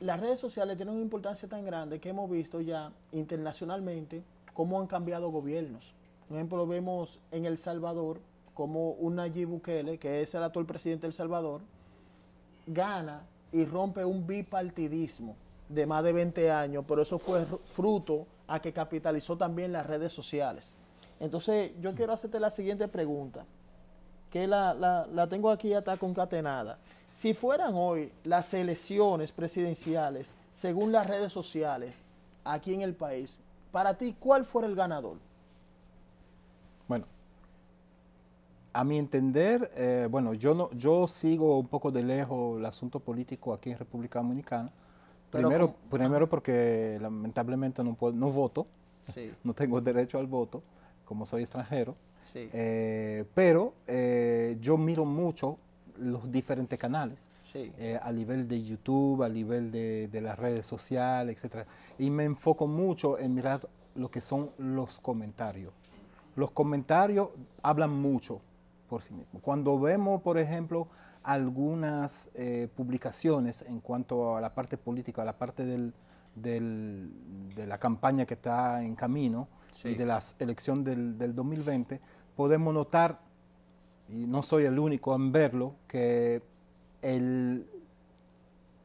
las redes sociales tienen una importancia tan grande que hemos visto ya internacionalmente cómo han cambiado gobiernos. Por ejemplo, vemos en El Salvador como un Nayib Bukele, que es el actual presidente de El Salvador, gana y rompe un bipartidismo de más de 20 años, pero eso fue fruto a que capitalizó también las redes sociales. Entonces, yo quiero hacerte la siguiente pregunta, que la, la tengo aquí ya está concatenada. Si fueran hoy las elecciones presidenciales, según las redes sociales, aquí en el país, para ti, ¿cuál fuera el ganador? Bueno, a mi entender, eh, bueno, yo, no, yo sigo un poco de lejos el asunto político aquí en República Dominicana. primero, primero porque lamentablemente no, puedo, no voto, sí. no tengo derecho al voto, como soy extranjero. Sí. Eh, pero eh, yo miro mucho los diferentes canales, eh, a nivel de YouTube, a nivel de, las redes sociales, etc. Y me enfoco mucho en mirar lo que son los comentarios. Los comentarios hablan mucho por sí mismos. Cuando vemos, por ejemplo, algunas eh, publicaciones en cuanto a la parte política, a la parte de la campaña que está en camino y de la elección del 2020, podemos notar y no soy el único en verlo, que el,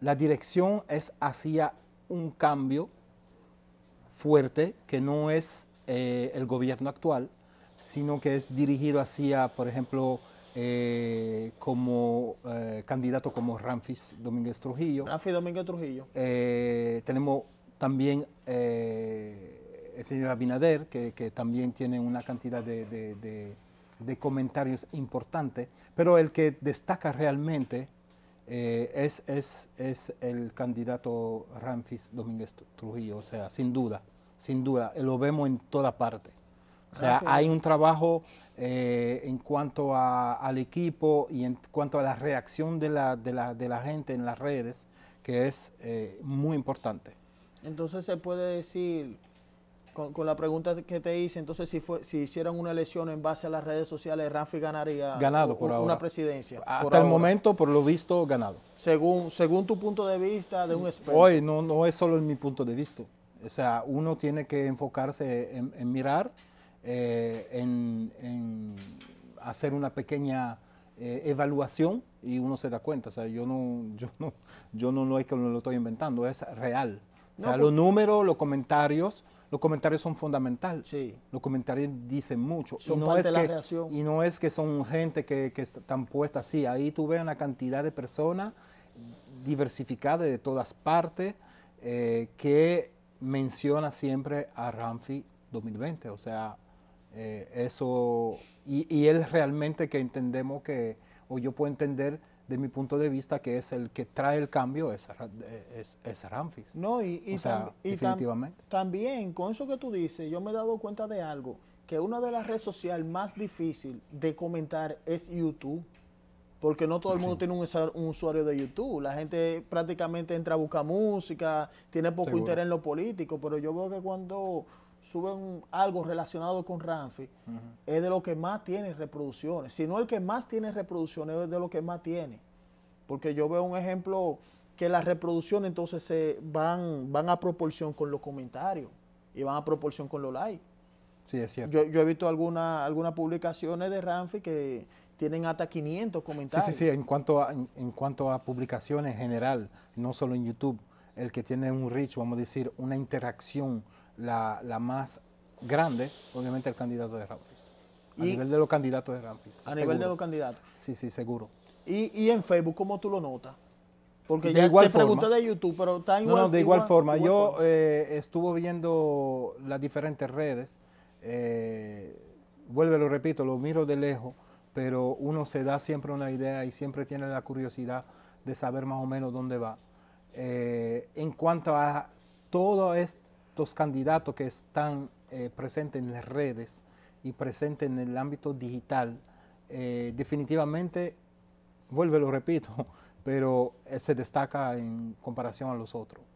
la dirección es hacia un cambio fuerte que no es eh, el gobierno actual, sino que es dirigido hacia, por ejemplo, eh, como eh, candidato como Ramfis Domínguez Trujillo. Ramfis Domínguez Trujillo. tenemos también el señor Abinader, que, también tiene una cantidad de de comentarios importante, pero el que destaca realmente eh, es, es, el candidato Ramfis Domínguez Trujillo, o sea, sin duda, sin duda, lo vemos en toda parte. O sea, hay un trabajo eh, en cuanto al equipo y en cuanto a la reacción de la, de la, gente en las redes, que es eh, muy importante. Entonces se puede decir con, la pregunta que te hice, entonces si fue, si hicieran una elección en base a las redes sociales, Ramfi ganaría por una presidencia. Hasta por el momento, por lo visto, ganado. Según, tu punto de vista de un experto. Hoy no, no es solo en mi punto de vista. O sea, uno tiene que enfocarse en, mirar, eh, en, hacer una pequeña eh, evaluación y uno se da cuenta. O sea, yo no, yo no, yo no, no es que lo estoy inventando, es real. O sea, los pues números, los comentarios, los comentarios son fundamentales. Sí. Los comentarios dicen mucho. y no es que, Y no es que son gente que, que están puesta así. Ahí tú ves una cantidad de personas diversificadas de todas partes eh, que menciona siempre a Ramfi 2020. O sea, eh, eso. Y, y él realmente que entendemos que, o yo puedo entender de mi punto de vista, que es el que trae el cambio, es, eh, es, Ramfis. No, y, y, definitivamente. también, con eso que tú dices, yo me he dado cuenta de algo, que una de las redes sociales más difícil de comentar es YouTube, porque no todo el mundo tiene un, usuario de YouTube. La gente prácticamente entra a buscar música, tiene poco interés en lo político, pero yo veo que cuando suben algo relacionado con Ramfi, es de lo que más tiene reproducciones. Si no el que más tiene reproducciones, es de lo que más tiene. Porque yo veo un ejemplo que las reproducciones entonces se van, van a proporción con los comentarios y van a proporción con los likes. Sí, es cierto. Yo, he visto algunas algunas publicaciones de Ramfi que tienen hasta 500 comentarios. Sí, sí, sí, en cuanto en cuanto a publicaciones en general, no solo en YouTube el que tiene un reach, vamos a decir, una interacción la, más grande, obviamente el candidato de Rampis. A nivel de los candidatos de Rampis. A nivel de los candidatos. Sí, sí, seguro. Y, en Facebook, ¿cómo tú lo notas? Porque ya te pregunté de YouTube, pero está igual. No, no de igual, forma. Yo eh, estuve viendo las diferentes redes. Eh, vuelve, lo repito, lo miro de lejos, pero uno se da siempre una idea y siempre tiene la curiosidad de saber más o menos dónde va. Eh, en cuanto a todos estos candidatos que están eh, presentes en las redes y presentes en el ámbito digital, eh, definitivamente, vuelve lo repito, pero eh, se destaca en comparación a los otros.